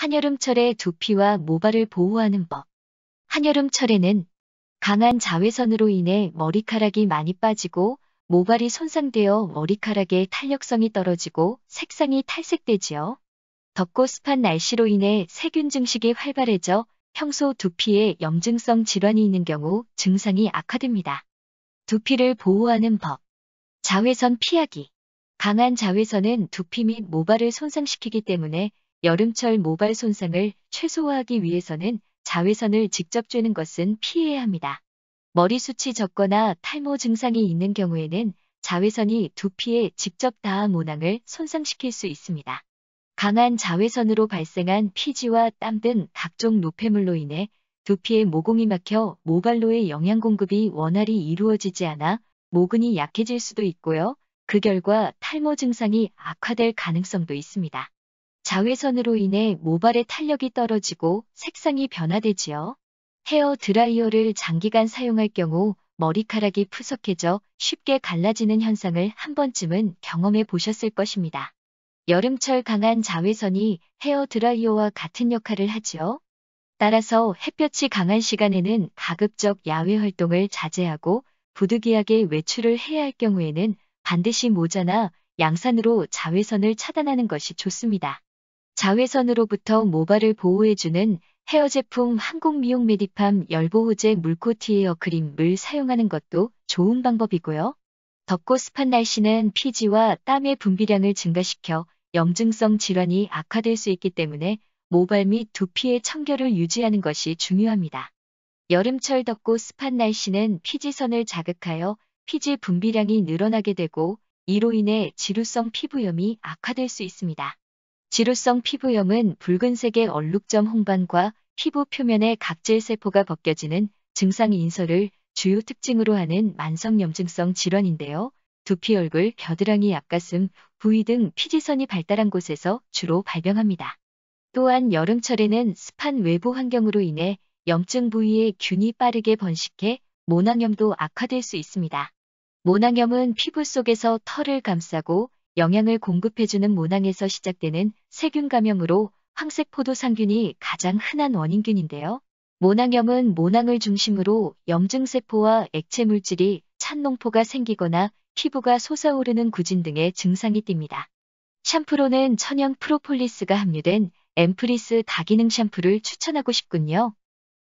한여름철에 두피와 모발을 보호하는 법. 한여름철에는 강한 자외선으로 인해 머리카락이 많이 빠지고 모발이 손상되어 머리카락의 탄력성이 떨어지고 색상이 탈색되지요. 덥고 습한 날씨로 인해 세균 증식이 활발해져 평소 두피에 염증성 질환이 있는 경우 증상이 악화됩니다. 두피를 보호하는 법. 자외선 피하기. 강한 자외선은 두피 및 모발을 손상시키기 때문에 여름철 모발 손상을 최소화하기 위해서는 자외선을 직접 쬐는 것은 피해야 합니다. 머리숱이 적거나 탈모 증상이 있는 경우에는 자외선이 두피에 직접 닿아 모낭을 손상시킬 수 있습니다. 강한 자외선으로 발생한 피지와 땀 등 각종 노폐물로 인해 두피에 모공이 막혀 모발로의 영양 공급이 원활히 이루어지지 않아 모근이 약해질 수도 있고요. 그 결과 탈모 증상이 악화될 가능성도 있습니다. 자외선으로 인해 모발의 탄력이 떨어지고 색상이 변화되지요. 헤어 드라이어를 장기간 사용할 경우 머리카락이 푸석해져 쉽게 갈라지는 현상을 한 번쯤은 경험해 보셨을 것입니다. 여름철 강한 자외선이 헤어 드라이어와 같은 역할을 하지요. 따라서 햇볕이 강한 시간에는 가급적 야외 활동을 자제하고 부득이하게 외출을 해야 할 경우에는 반드시 모자나 양산으로 자외선을 차단하는 것이 좋습니다. 자외선으로부터 모발을 보호해주는 헤어 제품 한국미용 메디팜 열보호제 물코티에어 크림을 사용하는 것도 좋은 방법이고요. 덥고 습한 날씨는 피지와 땀의 분비량을 증가시켜 염증성 질환이 악화될 수 있기 때문에 모발 및 두피의 청결을 유지하는 것이 중요합니다. 여름철 덥고 습한 날씨는 피지선을 자극하여 피지 분비량이 늘어나게 되고 이로 인해 지루성 피부염이 악화될 수 있습니다. 지루성 피부염은 붉은색의 얼룩점 홍반과 피부 표면의 각질 세포가 벗겨지는 증상 인설을 주요 특징으로 하는 만성염증성 질환인데요. 두피 얼굴, 겨드랑이 앞가슴, 부위 등 피지선이 발달한 곳에서 주로 발병합니다. 또한 여름철에는 습한 외부 환경으로 인해 염증 부위의 균이 빠르게 번식해 모낭염도 악화될 수 있습니다. 모낭염은 피부 속에서 털을 감싸고 영양을 공급해주는 모낭에서 시작되는 세균 감염으로 황색 포도상균이 가장 흔한 원인균인데요. 모낭염은 모낭을 중심으로 염증세포와 액체 물질이 찬농포가 생기거나 피부가 솟아오르는 구진 등의 증상이 띕니다. 샴푸로는 천연 프로폴리스가 함유된 앰프리스 다기능 샴푸를 추천하고 싶군요.